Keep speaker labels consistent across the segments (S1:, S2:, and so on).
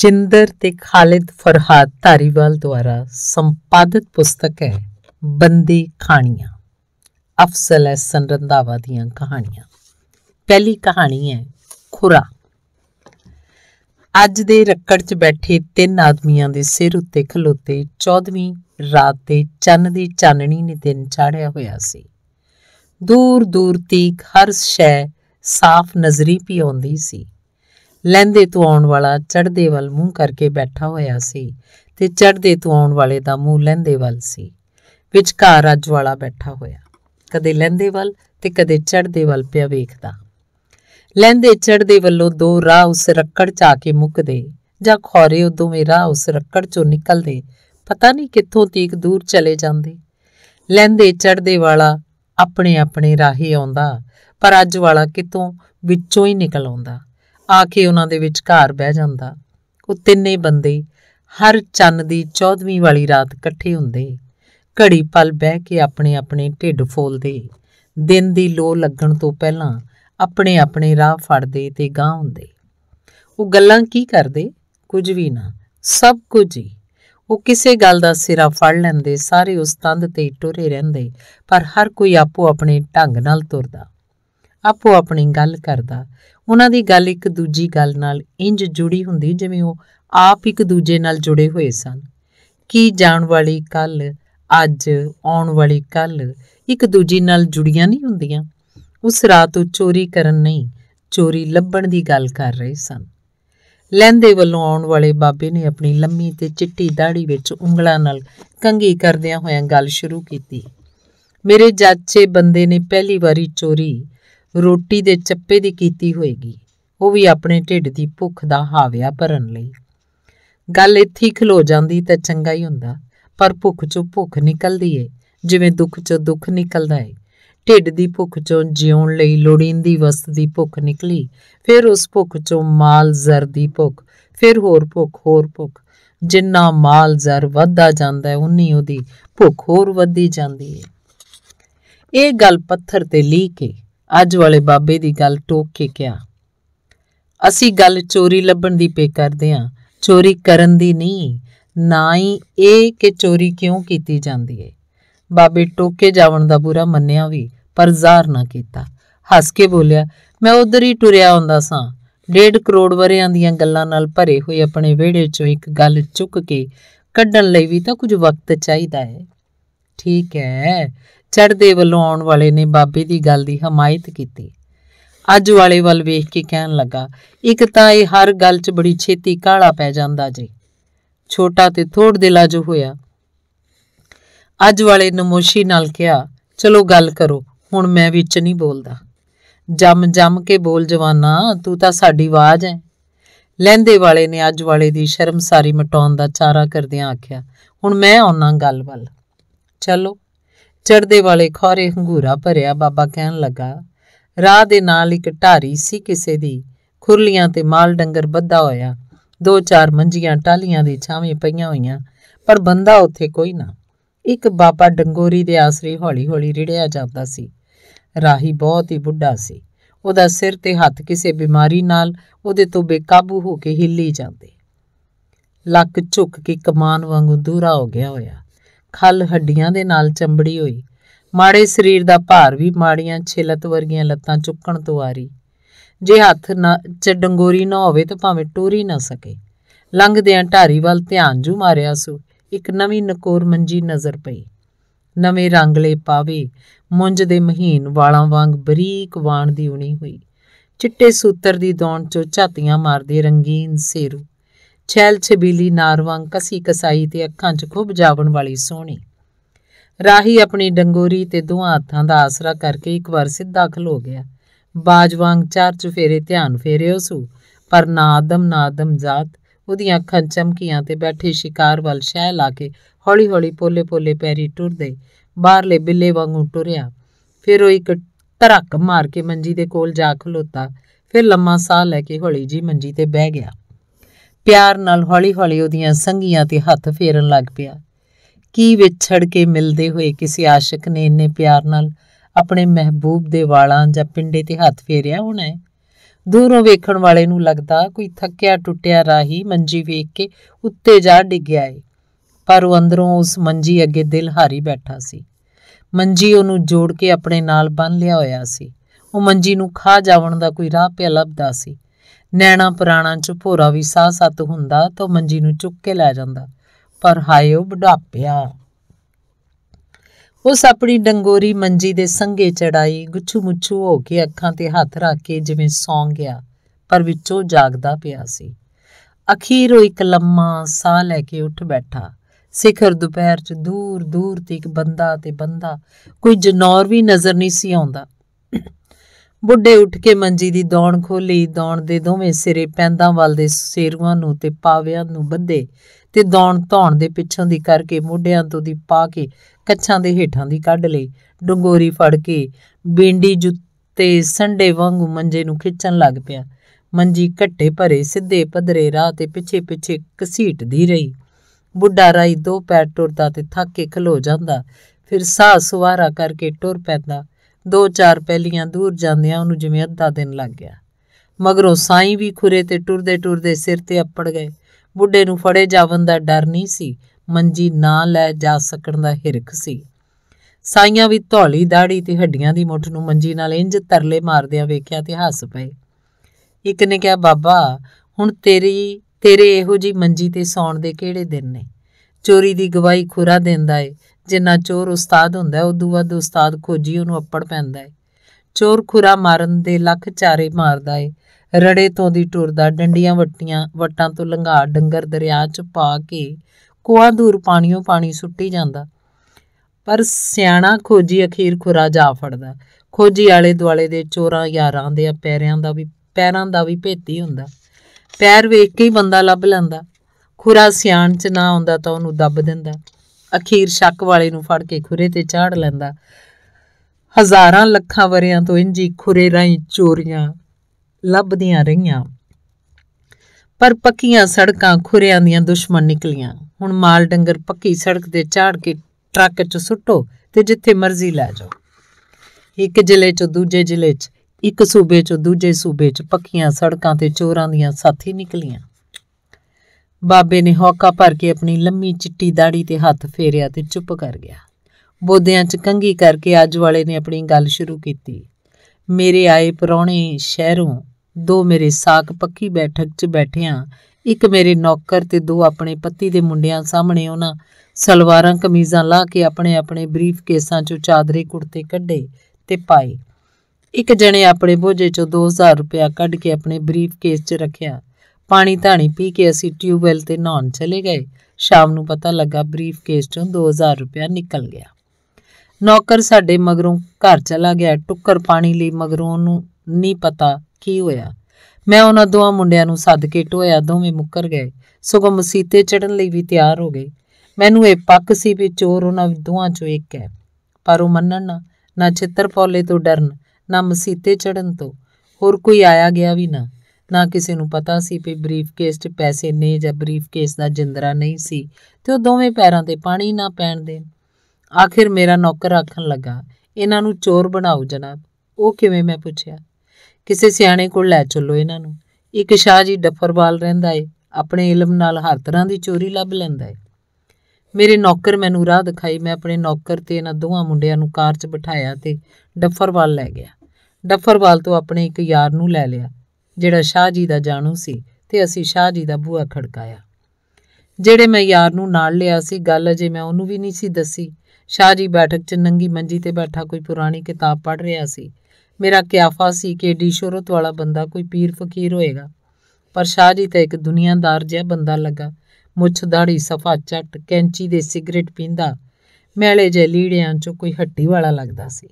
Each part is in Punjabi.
S1: ਜਿੰਦਰ ਤੇ ਖਾਲਿਦ ਫਰਹਾਦ ਧਾਰੀਵਾਲ ਦੁਆਰਾ ਸੰਪਾਦਿਤ ਪੁਸਤਕ ਹੈ ਬੰਦੀ ਖਾਣੀਆਂ ਅਫਸਲ ਹੈ ਸੰਰੰਦਾਵਾ ਦੀਆਂ ਕਹਾਣੀਆਂ ਪਹਿਲੀ ਕਹਾਣੀ ਹੈ ਖੁਰਾ ਅੱਜ ਦੇ ਰੱਕੜ 'ਚ ਬੈਠੇ ਤਿੰਨ ਆਦਮੀਆਂ ਦੇ ਸਿਰ ਉੱਤੇ ਖਲੋਤੇ 14ਵੀਂ ਰਾਤ ਦੇ ਚੰਨ ਦੀ ਚਾਨਣੀ ਨੇ ਦਿਨ ਚੜ੍ਹਿਆ ਹੋਇਆ ਸੀ ਦੂਰ ਦੂਰ ਤੀਕ ਹਰ ਸ਼ੈ ਸਾਫ਼ ਨਜ਼ਰੀ ਪੀ ਆਉਂਦੀ ਸੀ ਲਹਿੰਦੇ ਤੋਂ ਆਉਣ ਵਾਲਾ ਚੜ੍ਹਦੇ ਵੱਲ ਮੂੰਹ ਕਰਕੇ ਬੈਠਾ ਹੋਇਆ ਸੀ ਤੇ ਚੜ੍ਹਦੇ ਤੋਂ ਆਉਣ ਵਾਲੇ ਦਾ ਮੂੰਹ ਲਹਿੰਦੇ ਵੱਲ ਸੀ ਵਿਚਕਾਰ ਅੱਜ ਵਾਲਾ ਬੈਠਾ ਹੋਇਆ ਕਦੇ ਲਹਿੰਦੇ ਵੱਲ ਤੇ ਕਦੇ ਚੜ੍ਹਦੇ ਵੱਲ ਪਿਆ ਵੇਖਦਾ ਲਹਿੰਦੇ ਚੜ੍ਹਦੇ ਵੱਲੋਂ ਦੋ ਰਾਹ ਉਸ ਰੱਕੜ ਚਾ ਕੇ ਮੁੱਕਦੇ ਜਾਂ ਖੌਰੇ ਉਹ ਦੋਵੇਂ ਰਾਹ ਉਸ ਰੱਕੜ 'ਚੋਂ ਨਿਕਲਦੇ ਪਤਾ ਨਹੀਂ ਕਿੱਥੋਂ ਤੀਕ ਦੂਰ ਚਲੇ ਜਾਂਦੇ ਲਹਿੰਦੇ ਚੜ੍ਹਦੇ ਵਾਲਾ ਆਪਣੇ ਆਪਣੇ ਰਾਹੀ ਆਉਂਦਾ ਪਰ ਅੱਜ ਵਾਲਾ ਕਿਤੋਂ ਵਿੱਚੋਂ ਹੀ ਨਿਕਲ ਆਉਂਦਾ ਆ ਕੇ ਉਹਨਾਂ ਦੇ ਵਿਚਕਾਰ ਬਹਿ ਜਾਂਦਾ ਉਹ ਤਿੰਨੇ ਬੰਦੇ ਹਰ ਚੰਨ ਦੀ 14ਵੀਂ ਵਾਲੀ ਰਾਤ ਇਕੱਠੇ ਹੁੰਦੇ ਘੜੀ ਪਲ ਬਹਿ ਕੇ ਆਪਣੇ ਆਪਣੇ ਢਿੱਡ ਫੋਲਦੇ ਦਿਨ ਦੀ ਲੋ ਲੱਗਣ ਤੋਂ ਪਹਿਲਾਂ ਆਪਣੇ ਆਪਣੇ ਰਾਹ ਫੜਦੇ ਤੇ ਗਾਹ ਹੁੰਦੇ ਉਹ ਗੱਲਾਂ ਕੀ ਕਰਦੇ ਕੁਝ ਵੀ ਨਾ ਸਭ ਕੁਝ ਹੀ ਉਹ ਕਿਸੇ ਗੱਲ ਦਾ ਸਿਰਾ ਫੜ ਲੈਂਦੇ ਸਾਰੇ ਉਸ ਤੰਦ ਤੇ ਟੁਰੇ ਰਹਿੰਦੇ ਪਰ ਹਰ ਕੋਈ ਆਪੋ ਆਪਣੇ ਢੰਗ ਨਾਲ ਤੁਰਦਾ ਆਪੋ ਆਪਣੀ ਗੱਲ ਕਰਦਾ ਉਹਨਾਂ ਦੀ ਗੱਲ ਇੱਕ ਦੂਜੀ ਗੱਲ ਨਾਲ ਇੰਜ ਜੁੜੀ ਹੁੰਦੀ ਜਿਵੇਂ ਉਹ ਆਪ ਇੱਕ ਦੂਜੇ ਨਾਲ ਜੁੜੇ ਹੋਏ ਸਨ ਕੀ ਜਾਣ ਵਾਲੀ ਕੱਲ ਅੱਜ ਆਉਣ ਵਾਲੀ ਕੱਲ ਇੱਕ ਦੂਜੀ ਨਾਲ ਜੁੜੀਆਂ ਨਹੀਂ ਹੁੰਦੀਆਂ ਉਸ ਰਾਤ ਉਹ ਚੋਰੀ ਕਰਨ ਨਹੀਂ ਚੋਰੀ ਲੱਭਣ ਦੀ ਗੱਲ ਕਰ ਰਹੇ ਸਨ ਲੈਂਦੇ ਵੱਲੋਂ ਆਉਣ ਵਾਲੇ ਬਾਬੇ ਨੇ ਆਪਣੀ ਲੰਮੀ ਤੇ ਚਿੱਟੀ ਦਾੜੀ ਵਿੱਚ ਉਂਗਲਾਂ ਨਾਲ ਕੰਗੀ ਕਰਦਿਆਂ ਹੋਇਆਂ ਗੱਲ ਸ਼ੁਰੂ ਕੀਤੀ ਮੇਰੇ ਜਾਚੇ ਬੰਦੇ ਨੇ ਪਹਿਲੀ ਵਾਰੀ ਚੋਰੀ ਰੋਟੀ ਦੇ ਚੱਪੇ ਦੀ ਕੀਤੀ ਹੋਏਗੀ ਉਹ ਵੀ ਆਪਣੇ ਢਿੱਡ ਦੀ ਭੁੱਖ ਦਾ ਹਾਵਿਆ ਭਰਨ ਲਈ ਗੱਲ ਇੱਥੇ ਖਲੋ ਜਾਂਦੀ ਤਾਂ ਚੰਗਾ ਹੀ ਹੁੰਦਾ ਪਰ ਭੁੱਖ ਚੋਂ ਭੁੱਖ ਨਿਕਲਦੀ ਏ ਜਿਵੇਂ ਦੁੱਖ ਚੋਂ ਦੁੱਖ ਨਿਕਲਦਾ ਏ ਢਿੱਡ ਦੀ ਭੁੱਖ ਚੋਂ ਜਿਉਣ ਲਈ ਲੋੜੀਂਦੀ ਵਸਤ ਦੀ ਭੁੱਖ ਨਿਕਲੀ ਫਿਰ ਉਸ ਭੁੱਖ ਚੋਂ ਮਾਲ ਜ਼ਰ ਦੀ ਭੁੱਖ ਫਿਰ ਹੋਰ ਭੁੱਖ ਹੋਰ ਭੁੱਖ ਜਿੰਨਾ ਮਾਲ ਜ਼ਰ ਵੱਧਦਾ ਜਾਂਦਾ ਹੈ ਉਨੀ ਉਹਦੀ ਭੁੱਖ ਹੋਰ ਵੱਧਦੀ ਜਾਂਦੀ ਏ ਇਹ ਗੱਲ ਪੱਥਰ ਤੇ ਲੀਕੇ ਅੱਜ ਵਾਲੇ ਬਾਬੇ ਦੀ ਗੱਲ ਟੋਕ ਕੇ ਕਿਹਾ ਅਸੀਂ ਗੱਲ ਚੋਰੀ ਲੱਭਣ ਦੀ ਪੇ ਕਰਦੇ ਆਂ ਚੋਰੀ ਕਰਨ ਦੀ ਨਹੀਂ ਨਾ ਹੀ ਇਹ ਕਿ ਚੋਰੀ ਕਿਉਂ ਕੀਤੀ ਜਾਂਦੀ ਏ ਬਾਬੇ ਟੋਕੇ ਜਾਵਣ ਦਾ ਬੁਰਾ ਮੰਨਿਆ ਵੀ ਪਰ ਜ਼ਾਰ ਨਾ ਕੀਤਾ ਹੱਸ ਕੇ ਬੋਲਿਆ ਮੈਂ ਉਧਰ ਹੀ ਟੁਰਿਆ ਹੁੰਦਾ ਸਾਂ ਡੇਢ ਕਰੋੜ ਵਰਿਆਂ ਦੀਆਂ ਗੱਲਾਂ ਨਾਲ ਭਰੇ ਹੋਏ ਆਪਣੇ ਵਿਹੜੇ 'ਚੋਂ ਇੱਕ ਗੱਲ ਚੁੱਕ ਕੇ ਕੱਢਣ ਲਈ ਵੀ ਤਾਂ ਕੁਝ ਵਕਤ ਚਾਹੀਦਾ ਹੈ ਠੀਕ ਹੈ ਚੜ੍ਹਦੇ ਵੱਲੋਂ ਆਉਣ ਵਾਲੇ ਨੇ ਬਾਬੇ ਦੀ ਗੱਲ ਦੀ ਹਮਾਇਤ ਕੀਤੀ ਅੱਜ ਵਾਲੇ ਵੱਲ ਵੇਖ ਕੇ ਕਹਿਣ ਲੱਗਾ ਇੱਕ ਤਾਂ ਇਹ ਹਰ ਗੱਲ 'ਚ ਬੜੀ ਛੇਤੀ ਕਾਲਾ ਪੈ ਜਾਂਦਾ ਜੀ ਛੋਟਾ ਤੇ ਥੋੜ ਦਿਲਾ ਜੋ ਹੋਇਆ ਅੱਜ ਵਾਲੇ ਨਮੋਸ਼ੀ ਨਾਲ ਕਿਹਾ ਚਲੋ ਗੱਲ ਕਰੋ ਹੁਣ ਮੈਂ ਵਿੱਚ ਨਹੀਂ ਬੋਲਦਾ ਜੰਮ ਜੰਮ ਕੇ ਬੋਲ ਜਵਾਨਾ ਤੂੰ ਤਾਂ ਸਾਡੀ ਆਵਾਜ਼ ਐ ਲਹਿੰਦੇ ਵਾਲੇ ਨੇ ਅੱਜ ਵਾਲੇ ਦੀ ਸ਼ਰਮਸਾਰੀ ਮਟਾਉਣ ਦਾ ਚਾਰਾ ਕਰਦਿਆਂ ਆਖਿਆ ਹੁਣ ਮੈਂ ਆਉਣਾ ਗੱਲ ਵੱਲ ਚਲੋ ਚੜਦੇ ਵਾਲੇ ਖੋਰੇ ਹੰਗੂਰਾ ਭਰਿਆ ਬਾਬਾ ਕਹਿਣ ਲੱਗਾ ਰਾਹ ਦੇ ਨਾਲ ਇੱਕ ਢਾਰੀ ਸੀ ਕਿਸੇ ਦੀ ਖੁਰਲੀਆਂ ਤੇ ਮਾਲ ਡੰਗਰ ਬੱਧਾ ਹੋਇਆ ਦੋ ਚਾਰ ਮੰਜੀਆਂ ਟਾਲੀਆਂ ਦੀ ਛਾਵੇਂ ਪਈਆਂ ਹੋਈਆਂ ਪਰ ਬੰਦਾ ਉੱਥੇ ਕੋਈ ਨਾ ਇੱਕ ਬਾਬਾ ਡੰਗੋਰੀ ਦੇ ਆਸਰੇ ਹੌਲੀ-ਹੌਲੀ ਰਿੜਿਆ ਜਾਂਦਾ ਸੀ ਰਾਹੀ ਬਹੁਤ ਹੀ ਬੁੱਢਾ ਸੀ ਉਹਦਾ ਸਿਰ ਤੇ ਹੱਥ ਕਿਸੇ ਬਿਮਾਰੀ ਨਾਲ ਉਹਦੇ ਤੋਂ ਬੇਕਾਬੂ ਹੋ ਕੇ ਹਿੱਲੀ ਜਾਂਦੇ ਲੱਕ ਝੁੱਕ ਕੇ ਕਮਾਨ ਵਾਂਗੂ ਦੂਰਾ ਹੋ ਗਿਆ ਹੋਇਆ ਖਲ ਹੱਡੀਆਂ ਦੇ ਨਾਲ ਚੰਬੜੀ ਹੋਈ ਮਾੜੇ ਸਰੀਰ ਦਾ ਭਾਰ ਵੀ ਮਾੜੀਆਂ ਛਿਲਤ ਵਰਗੀਆਂ ਲੱਤਾਂ ਚੁੱਕਣ ਤੋਂ ਆਰੀ ਜੇ ਹੱਥ ਨਾ ਚ ਡੰਗੋਰੀ ਨਾ ਹੋਵੇ ਤਾਂ ਭਾਵੇਂ ਟੋਰੀ ਨਾ ਸਕੇ ਲੰਘਦਿਆਂ ਢਾਰੀ ਵੱਲ ਧਿਆਨ ਜੂ ਮਾਰਿਆ ਸੋ ਇੱਕ ਨਵੀਂ ਨਕੋਰ ਮੰਜੀ ਨਜ਼ਰ ਪਈ ਨਵੇਂ ਰੰਗਲੇ ਪਾਵੇ ਮੁੰਜ ਦੇ ਮਹੀਨ ਵਾਲਾਂ ਵਾਂਗ ਬਰੀਕ ਵਾਣ ਦੀ ਉਣੀ ਹੋਈ ਚਿੱਟੇ ਸੂਤਰ ਦੀ ਦੌਣ ਚੋਂ ਝਾਤੀਆਂ ਮਾਰਦੇ ਰੰਗੀਨ ਸੇਰੂ ਛੈਲ ਛਬੀਲੀ ਨਾਰਵੰਗ ਕਸੀ ਕਸਾਈ ਤੇ ਅੱਖਾਂ 'ਚ ਖੂਬ ਜਾਵਣ ਵਾਲੀ ਸੋਹਣੀ ਰਾਹੀ ਆਪਣੀ ਡੰਗੋਰੀ ਤੇ ਦੋਹਾਂ ਹੱਥਾਂ ਦਾ ਆਸਰਾ ਕਰਕੇ ਇੱਕ ਵਾਰ ਸਿੱਧਾ ਖਲੋ ਗਿਆ ਬਾਜ ਵਾਂਗ ਚਾਰ ਚੁਫੇਰੇ ਧਿਆਨ ਫੇਰਿਓ ਸੁ ਪਰ ਨਾ ਆਦਮ ਨਾ ਆਦਮ ਜ਼ਾਤ ਉਹਦੀਆਂ ਅੱਖਾਂ ਚਮਕੀਆਂ ਤੇ ਬੈਠੇ ਸ਼ਿਕਾਰ ਵੱਲ ਸ਼ਹਿ ਲਾ ਕੇ ਹੌਲੀ-ਹੌਲੀ ਪੋਲੇ-ਪੋਲੇ ਪੈਰੀ ਟੁਰਦੇ ਬਾਹਰਲੇ ਬਿੱਲੇ ਵਾਂਗੂ ਟੁਰਿਆ ਫਿਰ ਉਹ ਇੱਕ ਧਰਕ ਮਾਰ ਕੇ ਮੰਜੀ ਦੇ ਕੋਲ ਜਾ ਖਲੋਤਾ ਫਿਰ ਲੰਮਾ ਸਾਹ ਲੈ ਕੇ ਹੌਲੀ ਜੀ ਮੰਜੀ ਤੇ ਬਹਿ ਗਿਆ ਪਿਆਰ ਨਾਲ ਹੌਲੀ-ਹੌਲੀ ਉਹਦੀਆਂ ਸੰਗੀਆਂ ਤੇ ਹੱਥ ਫੇਰਨ ਲੱਗ ਪਿਆ ਕੀ ਵਿਛੜ ਕੇ ਮਿਲਦੇ ਹੋਏ ਕਿਸੇ ਆਸ਼ਿਕ ਨੇ ਇੰਨੇ ਪਿਆਰ ਨਾਲ ਆਪਣੇ ਮਹਿਬੂਬ ਦੇ ਵਾਲਾਂ ਜਾਂ ਪਿੰਡੇ ਤੇ ਹੱਥ ਫੇਰਿਆ ਹੋਣਾ ਹੈ ਦੂਰੋਂ ਵੇਖਣ ਵਾਲੇ ਨੂੰ ਲੱਗਦਾ ਕੋਈ ਥੱਕਿਆ ਟੁੱਟਿਆ ਰਾਹੀ ਮੰਜੀ ਵੇਖ ਕੇ ਉੱਤੇ ਜਾ ਡਿੱਗਿਆ ਏ ਪਰ ਉਹ ਅੰਦਰੋਂ ਉਸ ਮੰਜੀ ਅੱਗੇ ਦਿਲ ਹਾਰੀ ਬੈਠਾ ਸੀ ਮੰਜੀ ਉਹਨੂੰ ਜੋੜ ਕੇ ਆਪਣੇ ਨਾਲ ਬੰਨ ਲਿਆ ਹੋਇਆ ਸੀ ਉਹ ਮੰਜੀ ਨੂੰ ਖਾ ਜਾਵਣ ਦਾ ਕੋਈ ਰਾਹ ਪਿਆ ਲੱਭਦਾ ਸੀ ਨੈਣਾ ਪੁਰਾਣਾ ਚ ਭੋਰਾ ਵੀ ਸਾਹ ਸੱਤ ਹੁੰਦਾ ਤਾਂ ਮੰਜੀ ਨੂੰ ਚੁੱਕ ਕੇ ਲੈ ਜਾਂਦਾ ਪਰ ਹਾਏ ਉਹ ਬੁਢਾਪਿਆ ਉਸ ਆਪਣੀ ਡੰਗੋਰੀ ਮੰਜੀ ਦੇ ਸੰਗੇ ਚੜਾਈ ਗੁੱਛੂ ਮੁੱਛੂ ਹੋ ਕੇ ਅੱਖਾਂ ਤੇ ਹੱਥ ਰੱਖ ਕੇ ਜਿਵੇਂ ਸੌਂ ਗਿਆ ਪਰ ਵਿੱਚੋਂ ਜਾਗਦਾ ਪਿਆ ਸੀ ਅਖੀਰ ਉਹ ਇੱਕ ਲੰਮਾ ਸਾਹ ਲੈ ਕੇ ਉੱਠ ਬੈਠਾ ਸਿਖਰ ਦੁਪਹਿਰ 'ਚ ਦੂਰ ਦੂਰ ਤੱਕ ਬੰਦਾ ਤੇ ਬੰਦਾ ਕੋਈ ਜਨੌਰ ਵੀ ਨਜ਼ਰ ਨਹੀਂ ਸੀ ਆਉਂਦਾ ਬੁੱਢੇ ਉੱਠ ਕੇ ਮੰਜੀ ਦੀ ਦੌਣ ਖੋਲੀ ਦੌਣ ਦੇ ਦੋਵੇਂ ਸਿਰੇ ਪੈਂਦਾਂ ਵੱਲ ਦੇ ਸੇਰੂਆਂ ਨੂੰ ਤੇ ਪਾਵਿਆਂ ਨੂੰ ਬੱਧੇ ਤੇ ਦੌਣ ਧੌਣ ਦੇ ਪਿੱਛੋਂ ਦੀ ਕਰਕੇ ਮੋਢਿਆਂ ਤੋਂ ਦੀ ਪਾ ਕੇ ਕੱਛਾਂ ਦੇ ਹੇਠਾਂ ਦੀ ਕੱਢ ਲਈ ਡੰਗੋਰੀ ਫੜ ਕੇ ਬੇਂਡੀ ਜੁੱਤੇ ਸੰਡੇ ਵਾਂਗੂ ਮੰਜੇ ਨੂੰ ਖਿੱਚਣ ਲੱਗ ਪਿਆ ਮੰਜੀ ਘੱਟੇ ਭਰੇ ਸਿੱਧੇ ਪਧਰੇ ਰਾਹ ਤੇ ਪਿੱਛੇ ਪਿੱਛੇ ਕਸੀਟਦੀ ਰਹੀ ਬੁੱਢਾ ਰਾਈ ਦੋ ਪੈਰ ਟੁਰਦਾ ਤੇ ਥੱਕ ਕੇ ਖਲੋ ਜਾਂਦਾ ਫਿਰ ਸਾਹ ਸੁਵਾਰਾ ਕਰਕੇ ਟੁਰ ਪੈਂਦਾ ਦੋ ਚਾਰ ਪਹਿਲੀਆਂ ਦੂਰ ਜਾਂਦਿਆਂ ਉਹਨੂੰ ਜਿਵੇਂ ਅੱਧਾ ਦਿਨ ਲੱਗ ਗਿਆ ਮਗਰੋਂ ਸਾਈਂ ਵੀ ਖੁਰੇ ਤੇ ਟੁਰਦੇ ਟੁਰਦੇ ਸਿਰ ਤੇ ਅੱਪੜ ਗਏ ਬੁੱਢੇ ਨੂੰ ਫੜੇ ਜਾਵਣ ਦਾ ਡਰ ਨਹੀਂ ਸੀ ਮੰਜੀ ਨਾ ਲੈ ਜਾ ਸਕਣ ਦਾ ਹਿਰਖ ਸੀ ਸਾਈਆਂ ਵੀ ਧੌਲੀ ਦਾੜੀ ਤੇ ਹੱਡੀਆਂ ਦੀ ਮੁੱਠ ਨੂੰ ਮੰਜੀ ਨਾਲ ਇੰਜ ਤਰਲੇ ਮਾਰਦਿਆਂ ਵੇਖਿਆ ਤੇ ਹੱਸ ਪਏ ਇੱਕ ਨੇ ਕਿਹਾ ਬਾਬਾ ਹੁਣ ਤੇਰੀ ਤੇਰੇ ਇਹੋ ਜੀ ਮੰਜੀ ਤੇ ਸੌਣ ਦੇ ਕਿਹੜੇ ਦਿਨ ਨੇ ਚੋਰੀ ਦੀ ਗਵਾਹੀ ਖੁਰਾ ਦਿੰਦਾ ਏ ਜਿੰਨਾ ਚੋਰ ਉਸਤਾਦ ਹੁੰਦਾ ਉਦੋਂ ਵੱਧ ਉਸਤਾਦ ਖੋਜੀ ਉਹਨੂੰ ਅੱਪੜ ਪੈਂਦਾ ਹੈ ਚੋਰ ਖੁਰਾ ਮਾਰਨ ਦੇ ਲੱਖ ਚਾਰੇ ਮਾਰਦਾ ਹੈ ਰੜੇ ਤੋਂ ਦੀ ਟੁਰਦਾ ਡੰਡੀਆਂ ਵੱਟੀਆਂ ਵਟਾਂ ਤੋਂ ਲੰਘਾ ਡੰਗਰ ਦਰਿਆ 'ਚ ਪਾ ਕੇ ਕੋਆ ਦੂਰ ਪਾਣੀਓ ਪਾਣੀ ਸੁੱਟੀ ਜਾਂਦਾ ਪਰ ਸਿਆਣਾ ਖੋਜੀ ਅਖੀਰ ਖੁਰਾ ਜਾ ਫੜਦਾ ਖੋਜੀ ਆਲੇ ਦੁਆਲੇ ਦੇ ਚੋਰਾਂ ਯਾਰਾਂ ਦੇ ਪੈਰਿਆਂ ਦਾ ਵੀ ਪੈਰਾਂ ਦਾ ਵੀ ਭੇਤੀ ਹੁੰਦਾ ਪੈਰ ਵੇਖ ਕੇ ਹੀ ਬੰਦਾ ਲੱਭ ਲੈਂਦਾ ਖੁਰਾ ਸਿਆਣ 'ਚ ਨਾ ਆਉਂਦਾ ਤਾਂ ਉਹਨੂੰ ਦੱਬ ਦਿੰਦਾ ਅਖੀਰ ਸ਼ੱਕ ਵਾਲੇ ਨੂੰ ਫੜ ਕੇ ਖੁਰੇ ਤੇ ਚਾੜ ਲੈਂਦਾ ਹਜ਼ਾਰਾਂ ਲੱਖਾਂ ਵਰਿਆਂ ਤੋਂ ਇੰਜੀ ਖੁਰੇ ਰਾਈ ਚੋਰੀਆਂ ਲੱਭਦੀਆਂ ਰਹੀਆਂ ਪਰ ਪੱਕੀਆਂ ਸੜਕਾਂ ਖੁਰਿਆਂ ਦੀਆਂ ਦੁਸ਼ਮਣ ਨਿਕਲੀਆਂ ਹੁਣ ਮਾਲ ਡੰਗਰ ਪੱਕੀ ਸੜਕ ਤੇ ਚਾੜ ਕੇ ਟਰੱਕ 'ਚ ਸੁੱਟੋ ਤੇ ਜਿੱਥੇ ਮਰਜ਼ੀ ਲੈ ਜਾਓ ਇੱਕ ਜ਼ਿਲ੍ਹੇ 'ਚੋਂ ਦੂਜੇ ਜ਼ਿਲ੍ਹੇ 'ਚ ਇੱਕ ਸੂਬੇ 'ਚੋਂ ਦੂਜੇ ਸੂਬੇ 'ਚ ਪੱਕੀਆਂ ਸੜਕਾਂ ਤੇ ਚੋਰਾਂ ਦੀਆਂ ਸਾਥੀ ਨਿਕਲੀਆਂ ਬਾਬੇ ਨੇ ਹੌਕਾ ਭਰ ਕੇ ਆਪਣੀ ਲੰਮੀ ਚਿੱਟੀ ਦਾੜੀ ਤੇ ਹੱਥ ਫੇਰਿਆ ਤੇ ਚੁੱਪ ਕਰ ਗਿਆ ਬੋਦਿਆਂ 'ਚ ਕੰਗੀ ਕਰਕੇ ਅੱਜ ਵਾਲੇ ਨੇ ਆਪਣੀ ਗੱਲ ਸ਼ੁਰੂ ਕੀਤੀ ਮੇਰੇ ਆਏ ਪਰੌਣੇ ਸ਼ਹਿਰੋਂ ਦੋ ਮੇਰੇ ਸਾਕ ਪੱਕੀ ਬੈਠਕ 'ਚ ਬੈਠਿਆਂ ਇੱਕ ਮੇਰੇ ਨੌਕਰ ਤੇ ਦੋ ਆਪਣੇ ਪਤੀ ਦੇ ਮੁੰਡਿਆਂ ਸਾਹਮਣੇ ਉਹਨਾਂ ਸਲਵਾਰਾਂ ਕਮੀਜ਼ਾਂ ਲਾ ਕੇ ਆਪਣੇ ਆਪਣੇ ਬਰੀਫ ਕੇਸਾਂ 'ਚੋਂ ਚਾਦਰੇ ਕੁੜਤੇ ਕੱਢੇ ਤੇ ਪਾਏ ਇੱਕ ਜਣੇ ਆਪਣੇ ਬੋਝੇ 'ਚੋਂ 2000 ਰੁਪਇਆ ਕੱਢ ਕੇ ਆਪਣੇ ਬਰੀਫ ਕੇਸ 'ਚ ਰੱਖਿਆ ਪਾਣੀ ਧਾਣੀ ਪੀ ਕੇ ਅਸੀਂ ਟਿਊਬਵੈਲ ਤੇ ਨਹਾਉਣ ਚਲੇ ਗਏ ਸ਼ਾਮ ਨੂੰ ਪਤਾ ਲੱਗਾ ਬਰੀਫ ਕੇਸ ਚੋਂ 2000 ਰੁਪਿਆ ਨਿਕਲ ਗਿਆ ਨੌਕਰ ਸਾਡੇ ਮਗਰੋਂ ਘਰ ਚਲਾ ਗਿਆ ਟੁੱਕਰ ਪਾਣੀ ਲਈ ਮਗਰੋਂ ਨੂੰ ਨਹੀਂ ਪਤਾ ਕੀ ਹੋਇਆ ਮੈਂ ਉਹਨਾਂ ਦੋਹਾਂ ਮੁੰਡਿਆਂ ਨੂੰ ਸੱਦ ਕੇ ਟੋਇਆ ਦੋਵੇਂ ਮੁੱਕਰ ਗਏ ਸਗੋਂ ਮਸੀਤੇ ਚੜਨ ਲਈ ਵੀ ਤਿਆਰ ਹੋ ਗਏ ਮੈਨੂੰ ਇਹ ਪੱਕ ਸੀ ਵੀ ਚੋਰ ਉਹਨਾਂ ਦੋਹਾਂ ਚੋਂ ਇੱਕ ਹੈ ਪਰ ਉਹ ਮੰਨਣ ਨਾ ਨਾ ਛਿੱਤਰ ਪੌਲੇ ਤੋਂ ਡਰਨ ਨਾ ਮਸੀਤੇ ਚੜਨ ਤੋਂ ਹੋਰ ਕੋਈ ਆਇਆ ਗਿਆ ਵੀ ਨਾ ਨਾ ਕਿਸੇ ਨੂੰ ਪਤਾ ਸੀ ਕਿ ਬਰੀਫਕੇਸ 'ਚ ਪੈਸੇ ਨੇ ਜਾਂ ਬਰੀਫਕੇਸ ਦਾ ਜਿੰਦਰਾ ਨਹੀਂ ਸੀ ਤੇ ਉਹ ਦੋਵੇਂ ਪੈਰਾਂ ਤੇ ਪਾਣੀ ਨਾ ਪੈਣ ਦੇ ਆਖਿਰ ਮੇਰਾ ਨੌਕਰ ਆਖਣ ਲੱਗਾ ਇਹਨਾਂ ਨੂੰ ਚੋਰ ਬਣਾਓ ਜਨਾਬ ਉਹ ਕਿਵੇਂ ਮੈਂ ਪੁੱਛਿਆ ਕਿਸੇ ਸਿਆਣੇ ਕੋਲ ਲੈ ਚੱਲੋ ਇਹਨਾਂ ਨੂੰ ਇੱਕ ਸ਼ਾਹ ਜੀ ਡੱਫਰਵਾਲ ਰਹਿੰਦਾ ਏ ਆਪਣੇ ਇਲਮ ਨਾਲ ਹਰ ਤਰ੍ਹਾਂ ਦੀ ਚੋਰੀ ਲੱਭ ਲੈਂਦਾ ਏ ਮੇਰੇ ਨੌਕਰ ਮੈਨੂੰ ਰਾਹ ਦਿਖਾਈ ਮੈਂ ਆਪਣੇ ਨੌਕਰ ਤੇ ਇਹਨਾਂ ਦੋਹਾਂ ਮੁੰਡਿਆਂ ਨੂੰ ਕਾਰ 'ਚ ਬਿਠਾਇਆ ਤੇ ਡੱਫਰਵਾਲ ਲੈ ਗਿਆ ਡੱਫਰਵਾਲ ਤੋਂ ਆਪਣੇ ਇੱਕ ਯਾਰ ਨੂੰ ਲੈ ਲਿਆ ਜਿਹੜਾ ਸ਼ਾਹ ਜੀ ਦਾ ਜਾਣੂ ਸੀ ਤੇ ਅਸੀਂ ਸ਼ਾਹ ਜੀ ਦਾ ਬੂਆ ਖੜਕਾਇਆ ਜਿਹੜੇ ਮੈਂ ਯਾਰ ਨੂੰ ਨਾਲ ਲਿਆ ਸੀ ਗੱਲ ਅਜੇ ਮੈਂ ਉਹਨੂੰ ਵੀ ਨਹੀਂ ਸੀ ਦੱਸੀ ਸ਼ਾਹ ਜੀ ਬੈਠਕ 'ਚ ਨੰਗੀ ਮੰਜੀ ਤੇ ਬੈਠਾ ਕੋਈ ਪੁਰਾਣੀ ਕਿਤਾਬ ਪੜ੍ਹ ਰਿਹਾ ਸੀ ਮੇਰਾ ਕਿਆਫਾ ਸੀ ਕਿ ਏਡੀ ਸ਼ੋਰਤ ਵਾਲਾ ਬੰਦਾ ਕੋਈ ਪੀਰ ਫਕੀਰ ਹੋਏਗਾ ਪਰ ਸ਼ਾਹ ਜੀ ਤਾਂ ਇੱਕ ਦੁਨੀਆਦਾਰ ਜਿਹਾ ਬੰਦਾ ਲੱਗਾ ਮੁੱਛ ਦਾੜੀ ਸਫਾ ਚੱਟ ਕੈਂਚੀ ਦੇ ਸਿਗਰਟ ਪੀਂਦਾ ਮੈਲੇ ਜੇ ਲੀੜਿਆਂ 'ਚ ਕੋਈ ਹੱਟੀ ਵਾਲਾ ਲੱਗਦਾ ਸੀ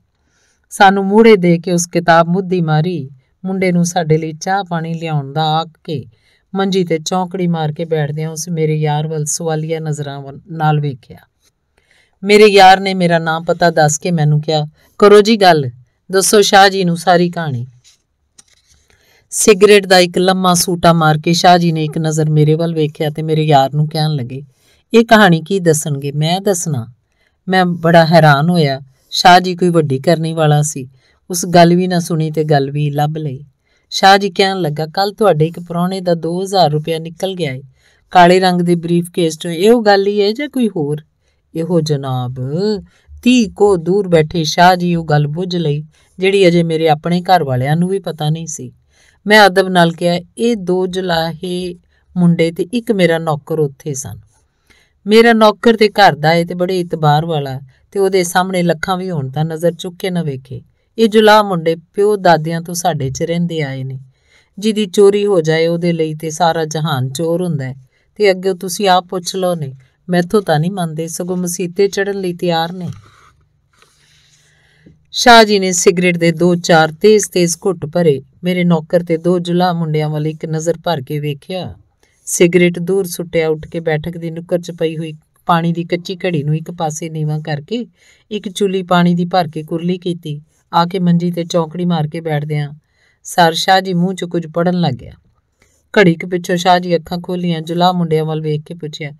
S1: ਸਾਨੂੰ ਮੂਹਰੇ ਦੇ ਕੇ ਉਸ ਕਿਤਾਬ ਮੁੱਦੀ ਮਾਰੀ ਮੁੰਡੇ ਨੂੰ ਸਾਡੇ ਲਈ ਚਾਹ ਪਾਣੀ ਲਿਆਉਣ ਦਾ ਆਖ ਕੇ ਮੰਜੀ ਤੇ ਚੌਂਕੜੀ ਮਾਰ ਕੇ ਬੈਠਦੇ ਆ ਉਸ ਮੇਰੇ ਯਾਰ ਵੱਲ ਸਵਾਲੀਆ ਨਜ਼ਰਾਂ ਨਾਲ ਵੇਖਿਆ ਮੇਰੇ ਯਾਰ ਨੇ ਮੇਰਾ ਨਾਮ ਪਤਾ ਦੱਸ ਕੇ ਮੈਨੂੰ ਕਿਹਾ ਕਰੋ ਜੀ ਗੱਲ ਦੱਸੋ ਸ਼ਾਹ ਜੀ ਨੂੰ ਸਾਰੀ ਕਹਾਣੀ ਸਿਗਰਟ ਦਾ ਇੱਕ ਲੰਮਾ ਸੂਟਾ ਮਾਰ ਕੇ ਸ਼ਾਹ ਜੀ ਨੇ ਇੱਕ ਨਜ਼ਰ ਮੇਰੇ ਵੱਲ ਵੇਖਿਆ ਤੇ ਮੇਰੇ ਯਾਰ ਨੂੰ ਕਹਿਣ ਲੱਗੇ ਇਹ ਕਹਾਣੀ ਕੀ ਦੱਸਣਗੇ ਮੈਂ ਦੱਸਣਾ ਮੈਂ ਬੜਾ ਹੈਰਾਨ ਹੋਇਆ ਸ਼ਾਹ ਜੀ ਕੋਈ ਵੱਡੀ ਕਰਨੀ ਵਾਲਾ ਸੀ ਉਸ ਗੱਲ ਵੀ ਨਾ ਸੁਣੀ ਤੇ ਗੱਲ ਵੀ ਲੱਭ ਲਈ ਸ਼ਾਹ ਜੀ ਕਹਿਣ ਲੱਗਾ ਕੱਲ ਤੁਹਾਡੇ ਇੱਕ ਪੁਰਾਣੇ ਦਾ 2000 ਰੁਪਏ ਨਿਕਲ ਗਿਆ ਏ ਕਾਲੇ ਰੰਗ ਦੇ ਬਰੀਫ ਕੇਸ ਤੋਂ ਇਹੋ ਗੱਲ ਹੀ ਹੈ ਜਾਂ ਕੋਈ ਹੋਰ ਇਹੋ ਜਨਾਬ ਤੀ ਕੋ ਦੂਰ ਬੈਠੇ ਸ਼ਾਹ ਜੀ ਉਹ ਗੱਲ ਬੁੱਝ ਲਈ ਜਿਹੜੀ ਅਜੇ ਮੇਰੇ ਆਪਣੇ ਘਰ ਵਾਲਿਆਂ ਨੂੰ ਵੀ ਪਤਾ ਨਹੀਂ ਸੀ ਮੈਂ ਅਦਬ ਨਾਲ ਕਿਹਾ ਇਹ ਦੋ ਜਲਾਹੇ ਮੁੰਡੇ ਤੇ ਇੱਕ ਮੇਰਾ ਨੌਕਰ ਉੱਥੇ ਸਨ ਮੇਰਾ ਨੌਕਰ ਤੇ ਘਰ ਦਾ ਏ ਤੇ ਬੜੇ ਇਤਬਾਰ ਵਾਲਾ ਤੇ ਉਹਦੇ ਸਾਹਮਣੇ ਲੱਖਾਂ ਵੀ ਹੋਣ ਤਾਂ ਨਜ਼ਰ ਚੁੱਕ ਕੇ ਨਾ ਵੇਖੇ ਇਹ ਜੁਲਾ ਮੁੰਡੇ ਪਿਓ ਦਾਦਿਆਂ ਤੋਂ ਸਾਡੇ 'ਚ ਰਹਿੰਦੇ ਆਏ ਨੇ ਜਿਹਦੀ ਚੋਰੀ ਹੋ ਜਾਏ ਉਹਦੇ ਲਈ ਤੇ ਸਾਰਾ ਜਹਾਨ ਚੋਰ ਹੁੰਦਾ ਤੇ ਅੱਗੇ ਤੁਸੀਂ ਆਪ ਪੁੱਛ ਲਓ ਨੇ ਮੈਥੋਂ ਤਾਂ ਨਹੀਂ ਮੰਨਦੇ ਸਗੋਂ ਮਸੀਤੇ ਚੜਨ ਲਈ ਤਿਆਰ ਨੇ ਸ਼ਾਹ ਜੀ ਨੇ ਸਿਗਰਟ ਦੇ ਦੋ ਚਾਰ ਤੇਜ਼-ਤੇਜ਼ ਘੁੱਟ ਭਰੇ ਮੇਰੇ ਨੌਕਰ ਤੇ ਦੋ ਜੁਲਾ ਮੁੰਡਿਆਂ ਵੱਲ ਇੱਕ ਨਜ਼ਰ ਭਰ ਕੇ ਵੇਖਿਆ ਸਿਗਰਟ ਦੂਰ ਸੁੱਟਿਆ ਉੱਠ ਕੇ ਬੈਠਕ ਦੀ ਨੁੱਕਰ 'ਚ ਪਈ ਹੋਈ ਪਾਣੀ ਦੀ ਕੱਚੀ ਘੜੀ ਨੂੰ ਇੱਕ ਪਾਸੇ ਨੀਵਾ ਕਰਕੇ ਇੱਕ ਚੁਲੀ ਪਾਣੀ ਦੀ ਭਰ ਕੇ ਕੁਰਲੀ ਕੀਤੀ ਆ ਕੇ ਮੰਜੀ ਤੇ ਚੌਂਕੜੀ ਮਾਰ ਕੇ ਬੈਠਦੇ ਆਂ ਸਰ ਸ਼ਾਹ ਜੀ ਮੂੰਹ 'ਚ ਕੁਝ ਪੜਨ ਲੱਗ ਗਿਆ ਘੜੀ ਕੁ ਪਿੱਛੋਂ ਸ਼ਾਹ ਜੀ ਅੱਖਾਂ ਖੋਲੀਆਂ ਜੁਲਾ ਮੁੰਡਿਆਂ ਵੱਲ ਵੇਖ ਕੇ ਪੁੱਛਿਆ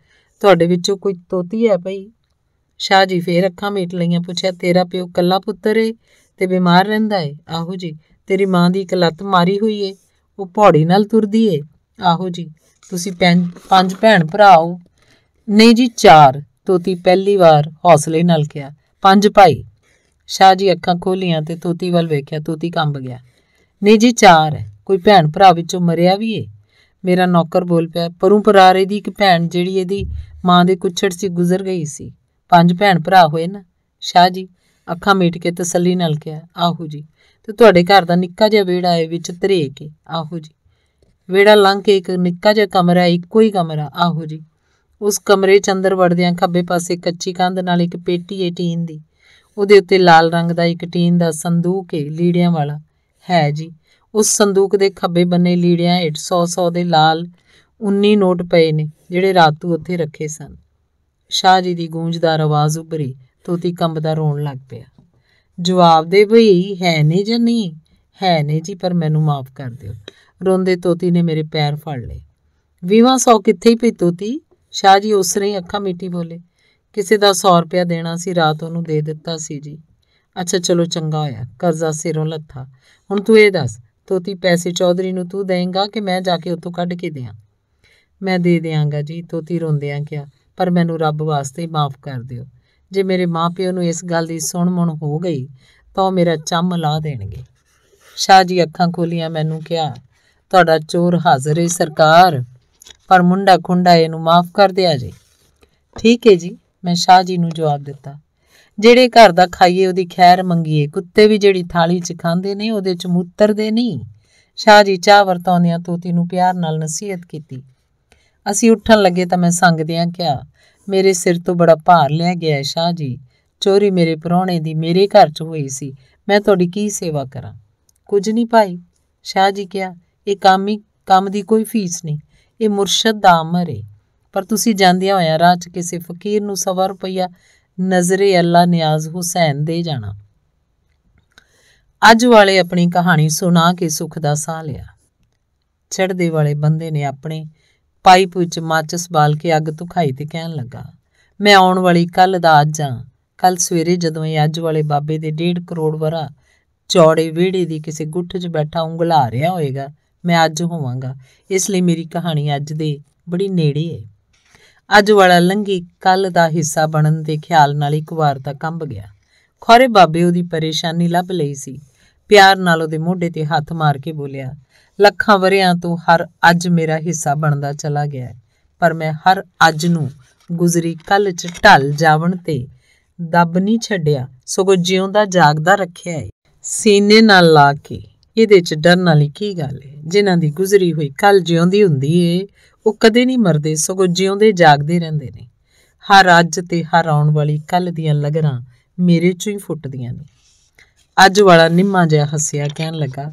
S1: ਤੁਹਾਡੇ ਵਿੱਚੋਂ ਕੋਈ ਤੋਤੀ ਹੈ ਭਈ ਸ਼ਾਹ ਜੀ ਫੇਰ ਅੱਖਾਂ ਮੀਟ ਲਈਆਂ ਪੁੱਛਿਆ ਤੇਰਾ ਪਿਓ ਕੱਲਾ ਪੁੱਤਰ ਏ ਤੇ ਬਿਮਾਰ ਰਹਿੰਦਾ ਏ ਆਹੋ ਜੀ ਤੇਰੀ ਮਾਂ ਦੀ ਇੱਕ ਲੱਤ ਮਾਰੀ ਹੋਈ ਏ ਉਹ ਪੌੜੀ ਨਾਲ ਤੁਰਦੀ ਏ ਆਹੋ ਜੀ ਤੁਸੀਂ ਪੰਜ ਭੈਣ ਭਰਾ ਹੋ ਨਹੀਂ ਜੀ ਚਾਰ ਤੋਤੀ ਪਹਿਲੀ ਵਾਰ ਹੌਸਲੇ ਨਾਲ ਕਿਹਾ ਪੰਜ ਭਾਈ ਸ਼ਾਹ ਜੀ ਅੱਖਾਂ ਖੋਲੀਆਂ ਤੇ ਤੋਤੀ ਵੱਲ ਵੇਖਿਆ ਤੋਤੀ ਕੰਬ ਗਿਆ ਨਹੀਂ ਜੀ ਚਾਰ ਹੈ ਕੋਈ ਭੈਣ ਭਰਾ ਵਿੱਚੋਂ ਮਰਿਆ ਵੀ ਏ ਮੇਰਾ ਨੌਕਰ ਬੋਲ ਪਿਆ ਪਰੂ ਪਰਾਰੇ ਦੀ ਇੱਕ ਭੈਣ ਜਿਹੜੀ ਇਹਦੀ ਮਾਂ ਦੇ ਕੁੱਛੜ ਸੀ ਗੁਜ਼ਰ ਗਈ ਸੀ ਪੰਜ ਭੈਣ ਭਰਾ ਹੋਏ ਨਾ ਸ਼ਾਹ ਜੀ ਅੱਖਾਂ ਮੀਟ ਕੇ ਤਸੱਲੀ ਨਾਲ ਕਿਹਾ ਆਹੋ ਜੀ ਤੇ ਤੁਹਾਡੇ ਘਰ ਦਾ ਨਿੱਕਾ ਜਿਹਾ ਵੇੜਾ ਹੈ ਵਿੱਚ ਧਰੇ ਕੇ ਆਹੋ ਜੀ ਵੇੜਾ ਲੰਘ ਕੇ ਇੱਕ ਨਿੱਕਾ ਜਿਹਾ ਕਮਰਾ ਇੱਕੋ ਹੀ ਕਮਰਾ ਆਹੋ ਜੀ ਉਸ ਕਮਰੇ ਚ ਅੰਦਰ ਵੜਦਿਆਂ ਖੱਬੇ ਪਾਸੇ ਕੱਚੀ ਕੰਧ ਨਾਲ ਇੱਕ ਪੇਟੀ ਏ ਟੀਨ ਦੀ ਉਹਦੇ ਉੱਤੇ ਲਾਲ ਰੰਗ ਦਾ ਇੱਕ ਟੀਨ ਦਾ ਸੰਦੂਕ ਹੈ ਲੀੜਿਆਂ ਵਾਲਾ ਹੈ ਜੀ ਉਸ ਸੰਦੂਕ ਦੇ ਖੱਬੇ ਬੰਨੇ ਲੀੜਿਆਂ 800-100 ਦੇ ਲਾਲ 19 ਨੋਟ ਪਏ ਨੇ ਜਿਹੜੇ ਰਾਤੂ ਉੱਥੇ ਰੱਖੇ ਸਨ ਸ਼ਾਹ ਜੀ ਦੀ ਗੂੰਜਦਾਰ ਆਵਾਜ਼ ਉੱਭਰੀ ਤੋਤੀ ਕੰਬਦਾ ਰੋਣ ਲੱਗ ਪਿਆ ਜਵਾਬ ਦੇ ਭਈ ਹੈ ਨੇ ਜਾਂ ਨਹੀਂ ਹੈ ਨੇ ਜੀ ਪਰ ਮੈਨੂੰ ਮਾਫ ਕਰ ਦਿਓ ਰੋਂਦੇ ਤੋਤੀ ਨੇ ਮੇਰੇ ਪੈਰ ਫੜ ਲਏ ਵੀਵਾ ਸੌ ਕਿੱਥੇ ਹੀ ਪਈ ਤੋਤੀ ਸ਼ਾਹ ਜੀ ਉਸਰੇ ਅੱਖਾਂ ਮੀਟੀ ਬੋਲੇ ਕਿਸੇ ਦਾ 100 ਰੁਪਿਆ ਦੇਣਾ ਸੀ ਰਾਤ ਉਹਨੂੰ ਦੇ ਦਿੱਤਾ ਸੀ ਜੀ ਅੱਛਾ ਚਲੋ ਚੰਗਾ ਹੋਇਆ ਕਰਜ਼ਾ ਸਿਰੋਂ ਲੱਥਾ ਹੁਣ ਤੂੰ ਇਹ ਦੱਸ ਤੋਤੀ ਪੈਸੇ ਚੌਧਰੀ ਨੂੰ ਤੂੰ ਦੇਂਗਾ ਕਿ ਮੈਂ ਜਾ ਕੇ ਉੱਥੋਂ ਕੱਢ ਕੇ ਦਿਆਂ ਮੈਂ ਦੇ ਦਿਆਂਗਾ ਜੀ ਤੋਤੀ ਰੋਂਦਿਆਂ ਕਿਹਾ ਪਰ ਮੈਨੂੰ ਰੱਬ ਵਾਸਤੇ ਮਾਫ ਕਰ ਦਿਓ ਜੇ ਮੇਰੇ ਮਾਪਿਓ ਨੂੰ ਇਸ ਗੱਲ ਦੀ ਸੁਣਮਣ ਹੋ ਗਈ ਤਾਂ ਉਹ ਮੇਰਾ ਚੰਮ ਲਾ ਦੇਣਗੇ ਸ਼ਾਹ ਜੀ ਅੱਖਾਂ ਖੋਲੀਆਂ ਮੈਨੂੰ ਕਿਹਾ ਤੁਹਾਡਾ ਚੋਰ ਹਾਜ਼ਰ ਹੈ ਸਰਕਾਰ ਪਰ ਮੁੰਡਾ ਖੁੰਡਾ ਇਹਨੂੰ ਮਾਫ ਕਰ ਦਿਆ ਜੀ ਠੀਕ ਹੈ ਜੀ ਮੈਂ ਸ਼ਾਹ ਜੀ ਨੂੰ ਜਵਾਬ ਦਿੱਤਾ ਜਿਹੜੇ ਘਰ ਦਾ ਖਾਈਏ ਉਹਦੀ ਖੈਰ ਮੰਗੀਏ ਕੁੱਤੇ ਵੀ ਜਿਹੜੀ ਥਾਲੀ 'ਚ ਖਾਂਦੇ ਨੇ ਉਹਦੇ 'ਚ ਦੇ ਨਹੀਂ ਸ਼ਾਹ ਜੀ ਚਾਹ ਵਰਤਾਉਂਦਿਆਂ ਤੋਤੀ ਨੂੰ ਪਿਆਰ ਨਾਲ ਨਸੀਹਤ ਕੀਤੀ ਅਸੀਂ ਉੱਠਣ ਲੱਗੇ ਤਾਂ ਮੈਂ ਸੰਗਦਿਆਂ ਕਿਹਾ ਮੇਰੇ ਸਿਰ ਤੋਂ ਬੜਾ ਭਾਰ ਲਿਆ ਗਿਆ ਸ਼ਾਹ ਜੀ ਚੋਰੀ ਮੇਰੇ ਪਰੌਣੇ ਦੀ ਮੇਰੇ ਘਰ 'ਚ ਹੋਈ ਸੀ ਮੈਂ ਤੁਹਾਡੀ ਕੀ ਸੇਵਾ ਕਰਾਂ ਕੁਝ ਨਹੀਂ ਭਾਈ ਸ਼ਾਹ ਜੀ ਕਿਹਾ ਇਹ ਕੰਮ ਹੀ ਕੰਮ ਦੀ ਕੋਈ ਫੀਸ ਨਹੀਂ ਇਹ ਮੁਰਸ਼ਦ ਦਾ ਅਮਰ ਹੈ ਪਰ ਤੁਸੀਂ ਜਾਂਦਿਆਂ ਹੋਇਆਂ ਰਾਹ 'ਚ ਕਿਸੇ ਫਕੀਰ ਨੂੰ ਸਵਾਰ ਰੁਪਈਆ ਨਜ਼ਰੇ ਅੱਲਾ ਨਿਆਜ਼ ਹੁਸੈਨ ਦੇ ਜਾਣਾ ਅੱਜ ਵਾਲੇ ਆਪਣੀ ਕਹਾਣੀ ਸੁਣਾ ਕੇ ਸੁਖ ਦਾ ਸਾਹ ਲਿਆ ਛੜਦੇ ਵਾਲੇ ਬੰਦੇ ਨੇ ਆਪਣੇ ਪਾਈਪ ਵਿੱਚ ਮਾਚਸ ਬਾਲ ਕੇ ਅੱਗ ਤੁਖਾਈ ਤੇ ਕਹਿਣ ਲੱਗਾ ਮੈਂ ਆਉਣ ਵਾਲੀ ਕੱਲ ਦਾ ਅੱਜ ਆ ਕੱਲ ਸਵੇਰੇ ਜਦੋਂ ਇਹ ਅੱਜ ਵਾਲੇ ਬਾਬੇ ਦੇ 1.5 ਕਰੋੜ ਵਰਾ ਚੌੜੇ ਵਿੜੇ ਦੀ ਕਿਸੇ ਗੁੱਠ 'ਚ ਬੈਠਾ ਉਂਗਲਾ ਰਿਹਾ ਹੋਏਗਾ ਮੈਂ ਅੱਜ ਹੋਵਾਂਗਾ ਇਸ ਲਈ ਮੇਰੀ ਕਹਾਣੀ ਅੱਜ ਦੇ ਬੜੀ ਨੇੜੇ ਹੈ ਅੱਜ ਵਾਲਾ ਲੰਗੀ ਕੱਲ ਦਾ ਹਿੱਸਾ ਬਣਨ ਦੇ ਖਿਆਲ ਨਾਲ ਇੱਕ ਵਾਰ ਤਾਂ ਕੰਬ ਗਿਆ ਖੋਰੇ ਬਾਬੇ ਉਹਦੀ ਪਰੇਸ਼ਾਨੀ ਲੱਭ ਲਈ ਸੀ ਪਿਆਰ ਨਾਲ ਉਹਦੇ ਮੋਢੇ ਤੇ ਹੱਥ ਮਾਰ ਕੇ ਬੋਲਿਆ ਲੱਖਾਂ ਵਰਿਆਂ ਤੋਂ ਹਰ ਅੱਜ ਮੇਰਾ ਹਿੱਸਾ ਬਣਦਾ ਚਲਾ ਗਿਆ ਪਰ ਮੈਂ ਹਰ ਅੱਜ ਨੂੰ ਗੁਜ਼ਰੀ ਕੱਲ 'ਚ ਢਲ ਜਾਵਣ ਤੇ ਦੱਬ ਨਹੀਂ ਛੱਡਿਆ ਸਗੋਂ ਜਿਉਂਦਾ ਜਾਗਦਾ ਰੱਖਿਆ ਏ ਸੀਨੇ ਨਾਲ ਲਾ ਕੇ ਇਹਦੇ 'ਚ ਡਰਨ ਵਾਲੀ ਕੀ ਗੱਲ ਏ ਜਿਨ੍ਹਾਂ ਦੀ ਗੁਜ਼ਰੀ ਹੋਈ ਕੱਲ ਜਿਉਂਦੀ ਹੁੰਦੀ ਏ ਉਹ ਕਦੇ ਨਹੀਂ ਮਰਦੇ ਸਗੋਂ ਜਿਉਂਦੇ ਜਾਗਦੇ ਰਹਿੰਦੇ ਨੇ ਹਰ ਅੱਜ ਤੇ ਹਰ ਆਉਣ ਵਾਲੀ ਕੱਲ ਦੀਆਂ ਲਗਰਾਂ ਮੇਰੇ ਚੋਂ ਹੀ ਫੁੱਟਦੀਆਂ ਨੇ ਅੱਜ ਵਾਲਾ ਨਿੰਮਾ ਜਿਹਾ ਹੱਸਿਆ ਕਹਿਣ ਲੱਗਾ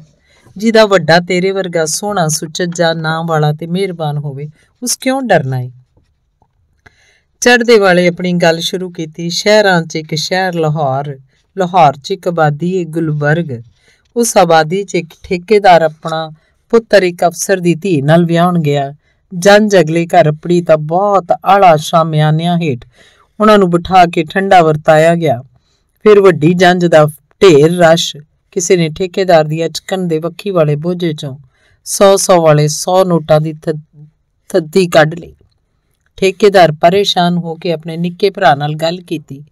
S1: ਜਿਹਦਾ ਵੱਡਾ ਤੇਰੇ ਵਰਗਾ ਸੋਹਣਾ ਸੁਚੱਜਾ ਨਾਂ ਵਾਲਾ ਤੇ ਮਿਹਰਬਾਨ ਹੋਵੇ ਉਸ ਕਿਉਂ ਡਰਨਾ ਹੈ ਚੜਦੇ ਵਾਲੇ ਆਪਣੀ ਗੱਲ ਸ਼ੁਰੂ ਕੀਤੀ ਸ਼ਹਿਰਾਂ 'ਚ ਇੱਕ ਸ਼ਹਿਰ ਲਾਹੌਰ ਲਾਹੌਰ 'ਚ ਇੱਕ ਆਬਾਦੀ ਏ ਗੁਲਬਰਗ ਉਸ ਆਬਾਦੀ 'ਚ ਇੱਕ ਠੇਕੇਦਾਰ ਆਪਣਾ ਪੁੱਤਰ ਇੱਕ ਅਫਸਰ ਦੀ ਧੀ ਨਾਲ ਵਿਆਹਣ ਗਿਆ ਜਨ ਜਗਲੇ ਘਰ ਪੜੀ ਤਾਂ ਬਹੁਤ ਆਲਾ ਸ਼ਾਮਿਆਨਿਆਂ ਹੇਠ ਉਹਨਾਂ ਨੂੰ ਬਿਠਾ ਕੇ ਠੰਡਾ ਵਰਤਾਇਆ ਗਿਆ ਫਿਰ ਵੱਡੀ ਜੰਜ ਦਾ ਢੇਰ ਰਸ਼ ਕਿਸੇ ਨੇ ਠੇਕੇਦਾਰ ਦੀ ਅਚਕਨ ਦੇ ਵੱਖੀ ਵਾਲੇ ਬੋਝੇ ਚੋਂ 100-100 ਵਾਲੇ 100 ਨੋਟਾਂ ਦੀ ਥੱਦੀ ਕੱਢ ਲਈ ਠੇਕੇਦਾਰ ਪਰੇਸ਼ਾਨ ਹੋ ਕੇ ਆਪਣੇ ਨਿੱਕੇ ਭਰਾ ਨਾਲ ਗੱਲ ਕੀਤੀ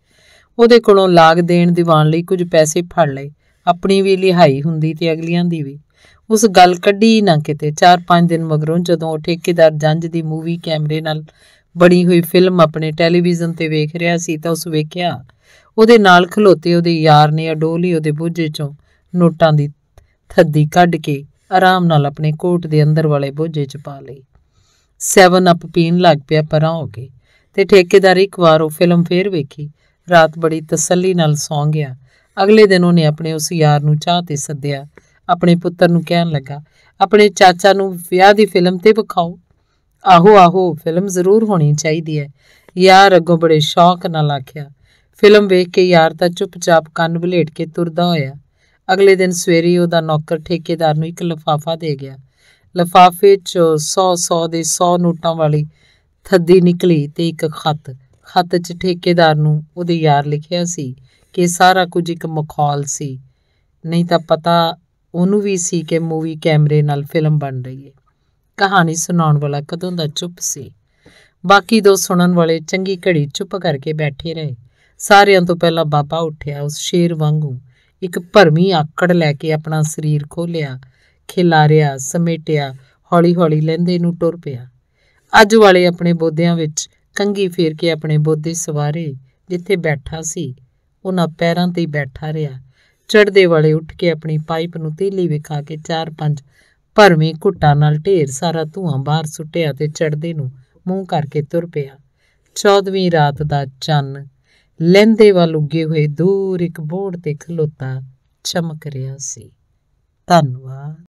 S1: ਉਹਦੇ ਕੋਲੋਂ ਲਾਗ ਦੇਣ ਦੀਵਾਨ ਲਈ ਕੁਝ ਪੈਸੇ ਫੜ ਲਏ ਆਪਣੀ ਵੀ ਲਿਹਾਈ ਹੁੰਦੀ ਤੇ ਅਗਲੀਆਂ ਦੀ ਵੀ ਉਸ ਗੱਲ ਕੱਢੀ ਨਾ ਕਿਤੇ 4-5 ਦਿਨ ਮਗਰੋਂ ਜਦੋਂ ਉਹ ਠੇਕੇਦਾਰ ਜੰਜ ਦੀ ਮੂਵੀ ਕੈਮਰੇ ਨਾਲ ਬਣੀ ਹੋਈ ਫਿਲਮ ਆਪਣੇ ਟੈਲੀਵਿਜ਼ਨ ਤੇ ਵੇਖ ਰਿਹਾ ਸੀ ਤਾਂ ਉਸ ਵੇਖਿਆ ਉਹਦੇ ਨਾਲ ਖਲੋਤੇ ਉਹਦੇ ਯਾਰ ਨੇ ਅਡੋਲੀ ਉਹਦੇ ਬੋਝੇ ਚੋਂ ਨੋਟਾਂ ਦੀ ਥੱਦੀ ਕੱਢ ਕੇ ਆਰਾਮ ਨਾਲ ਆਪਣੇ ਕੋਟ ਦੇ ਅੰਦਰ ਵਾਲੇ ਬੋਝੇ 'ਚ ਪਾ ਲਈ 7 ਅਪ ਪੀਣ ਲੱਗ ਪਿਆ ਪਰਾਂ ਹੋ ਕੇ ਤੇ ਠੇਕੇਦਾਰ ਇੱਕ ਵਾਰ ਉਹ ਫਿਲਮ ਫੇਰ ਵੇਖੀ ਰਾਤ ਬੜੀ ਤਸੱਲੀ ਨਾਲ ਸੌਂ ਗਿਆ ਅਗਲੇ ਦਿਨ ਉਹਨੇ ਆਪਣੇ ਉਸ ਯਾਰ ਨੂੰ ਚਾਹ ਤੇ ਸੱਦਿਆ ਆਪਣੇ ਪੁੱਤਰ ਨੂੰ ਕਹਿਣ ਲੱਗਾ ਆਪਣੇ ਚਾਚਾ ਨੂੰ ਵਿਆਹ ਦੀ ਫਿਲਮ ਤੇ ਵਿਖਾਓ ਆਹੋ ਆਹੋ ਫਿਲਮ ਜ਼ਰੂਰ ਹੋਣੀ ਚਾਹੀਦੀ ਹੈ ਯਾਰ ਅੱਗੋਂ ਬੜੇ ਸ਼ੌਕ ਨਾਲ ਆਖਿਆ ਫਿਲਮ ਵੇਖ ਕੇ ਯਾਰ ਤਾਂ ਚੁੱਪਚਾਪ ਕੰਨ ਬਲੇਟ ਕੇ ਤੁਰਦਾ ਹੋਇਆ ਅਗਲੇ ਦਿਨ ਸਵੇਰੇ ਉਹਦਾ ਨੌਕਰ ਠੇਕੇਦਾਰ ਨੂੰ ਇੱਕ ਲਫਾਫਾ ਦੇ ਗਿਆ ਲਫਾਫੇ 'ਚ 100-100 ਦੇ 100 ਨੋਟਾਂ ਵਾਲੀ ਥੱਦੀ ਨਿਕਲੀ ਤੇ ਇੱਕ ਖੱਤ ਖੱਤ 'ਚ ਠੇਕੇਦਾਰ ਨੂੰ ਉਹਦੇ ਯਾਰ ਲਿਖਿਆ ਸੀ ਕਿ ਸਾਰਾ ਕੁਝ ਇੱਕ ਮਖੌਲ ਸੀ ਨਹੀਂ ਤਾਂ ਪਤਾ ਉਹਨੂੰ ਵੀ ਸੀ ਕਿ ਮੂਵੀ ਕੈਮਰੇ ਨਾਲ ਫਿਲਮ ਬਣ ਰਹੀ ਹੈ ਕਹਾਣੀ ਸੁਣਾਉਣ ਵਾਲਾ ਕਦੋਂ ਦਾ ਚੁੱਪ ਸੀ ਬਾਕੀ ਦੋ ਸੁਣਨ ਵਾਲੇ ਚੰਗੀ ਘੜੀ ਚੁੱਪ ਕਰਕੇ ਬੈਠੇ ਰਹੇ ਸਾਰਿਆਂ ਤੋਂ ਪਹਿਲਾਂ ਬਾਬਾ ਉੱਠਿਆ ਉਸ ਸ਼ੇਰ ਵਾਂਗੂ ਇੱਕ ਭਰਮੀ ਆਕੜ ਲੈ ਕੇ ਆਪਣਾ ਸਰੀਰ ਖੋਲਿਆ ਖਿਲਾਰਿਆ ਸਮੇਟਿਆ ਹੌਲੀ-ਹੌਲੀ ਲੈਂਦੇ ਨੂੰ ਟੁਰ ਪਿਆ ਅੱਜ ਵਾਲੇ ਆਪਣੇ ਬੋਧਿਆਂ ਵਿੱਚ ਕੰਗੀ ਫੇਰ ਕੇ ਆਪਣੇ ਬੋਧੇ ਸਵਾਰੇ ਜਿੱਥੇ ਬੈਠਾ ਸੀ ਉਹਨਾਂ ਪੈਰਾਂ ਤੇ ਹੀ ਬੈਠਾ ਰਿਹਾ ਚੜਦੇ ਵਾਲੇ ਉੱਠ ਕੇ ਆਪਣੀ ਪਾਈਪ ਨੂੰ ਤੀਲੀ ਵਿਖਾ ਕੇ ਚਾਰ ਪੰਜ ਭਰਵੇਂ ਘੁੱਟਾਂ ਨਾਲ ਢੇਰ ਸਾਰਾ ਧੂਆਂ ਬਾਹਰ ਸੁੱਟਿਆ ਤੇ ਚੜਦੇ ਨੂੰ ਮੂੰਹ ਕਰਕੇ ਤੁਰ ਪਿਆ 14ਵੀਂ ਰਾਤ ਦਾ ਚੰਨ ਲੈਂਦੇ ਵੱਲ ਉੱਗੇ ਹੋਏ ਦੂਰ ਇੱਕ ਬੋੜ ਤੇ ਖਲੋਤਾ ਚਮਕ ਰਿਹਾ ਸੀ ਧੰਨਵਾਦ